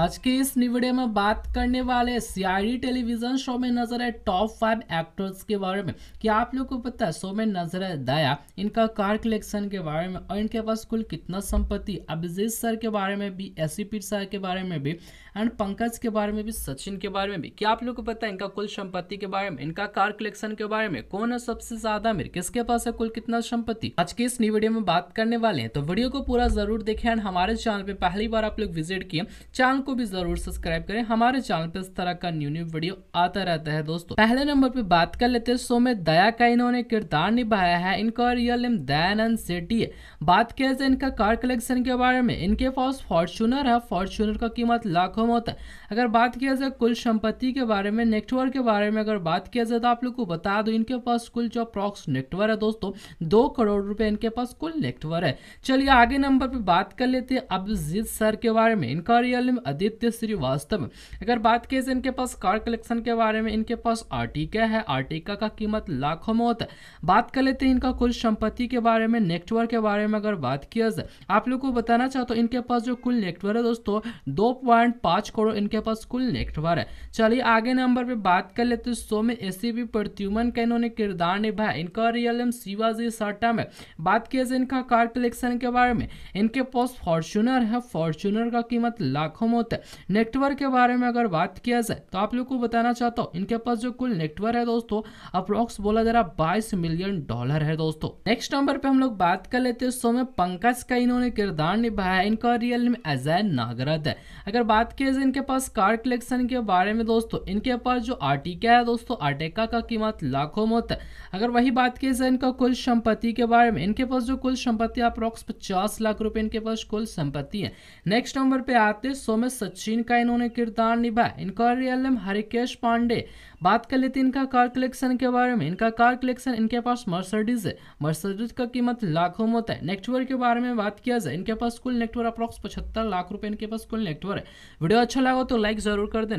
आज के इस निवेड़े में बात करने वाले सीआईडी टेलीविजन शो में नजर है टॉप फाइव एक्टर्स के बारे में कि आप लोगों को पता है शो में नजर है दया इनका कार कलेक्शन के बारे में और इनके पास कुल कितना संपत्ति अभिजीत सर के बारे में भी एस e सर के बारे में भी एंड पंकज के बारे में भी सचिन के बारे में भी क्या आप लोग को पता है इनका कुल संपत्ति के बारे में इनका कार कलेक्शन के बारे में कौन है सबसे ज्यादा अमीर किसके पास है कुल कितना संपत्ति आज के इस वीडियो में बात करने वाले हैं तो वीडियो को पूरा जरूर देखें एंड हमारे चैनल पे पहली बार आप लोग विजिट किए चैनल को भी जरूर सब्सक्राइब करें हमारे चैनल पे इस तरह का न्यू न्यू वीडियो आता रहता है दोस्तों पहले नंबर पे बात कर लेते हैं शो में दया का इन्होंने किरदार निभाया है इनका रियल नेम दयानंद सेठी है बात किया जाए इनका कार कलेक्शन के बारे में इनके पास फॉर्चूनर है फॉर्चूनर का कीमत लाखों में होता है अगर बात किया जाए कुल संपत्ति के बारे में नेटवर्क के बारे में अगर बात किया जाए तो आप लोग को बता दो इनके पास कुल जो अप्रॉक्स नेटवर्क है दोस्तों दो करोड़ रुपए इनके पास कुल नेटवर्क है चलिए आगे नंबर पे बात कर लेते हैं अभिजीत सर के बारे में इनका रियल नेम आदित्य श्रीवास्तव अगर बात की जाए इनके पास कार कलेक्शन के बारे में इनके पास आर्टिका है आर्टिका का कीमत लाखों में होता है बात कर लेते हैं इनका कुल संपत्ति के बारे में नेटवर्क के बारे में अगर बात किया जाए आप लोग को बताना चाहते हूँ इनके पास जो कुल नेटवर्क है दोस्तों दो करोड़ इनके पास कुल नेटवर्क है चलिए आगे नंबर पर बात कर लेते हैं सो में ए सी प्रत्युमन का इन्होंने किरदार निभाया इनका रियल नेम शिवाजी साटा में बात किया जाए इनका कार कलेक्शन के बारे में इनके पास फॉर्चुनर है फॉर्चुनर का कीमत लाखों में होता है नेटवर्क के बारे में अगर बात किया जाए तो आप लोग को बताना चाहता हूँ इनके पास जो कुल नेटवर्क है दोस्तों अप्रोक्स बोला जा रहा बाईस मिलियन डॉलर है दोस्तों नेक्स्ट नंबर पे हम लोग बात कर लेते हैं सो में पंकज का इन्होंने किरदार निभाया इनका रियल में अजय नागरथ है अगर बात किया जाए इनके पास कार कलेक्शन के बारे में दोस्तों इनके पास जो आर्टिका है दोस्तों आर्टिका का कीमत लाखों में होता है अगर वही बात की जाए इनका कुल संपत्ति के बारे में इनके पास जो कुल संपत्ति अप्रोक्स पचास लाख रुपए इनके पास कुल संपत्ति है नेक्स्ट नंबर पे आते हैं सो में सचिन का इन्होंने किरदार निभाया इनका रियल नेम हरिकेश पांडे बात कर लेते हैं इनका कार कलेक्शन के बारे में इनका कार कलेक्शन इनके पास मर्सडीज है मर्सडीज का कीमत लाखों में होता है नेटवर्क के बारे में बात किया जाए इनके पास कुल नेटवर्क अप्रॉक्स पचहत्तर लाख रुपए इनके पास कुल नेटवर्क है वीडियो अच्छा लगा तो लाइक जरूर कर देना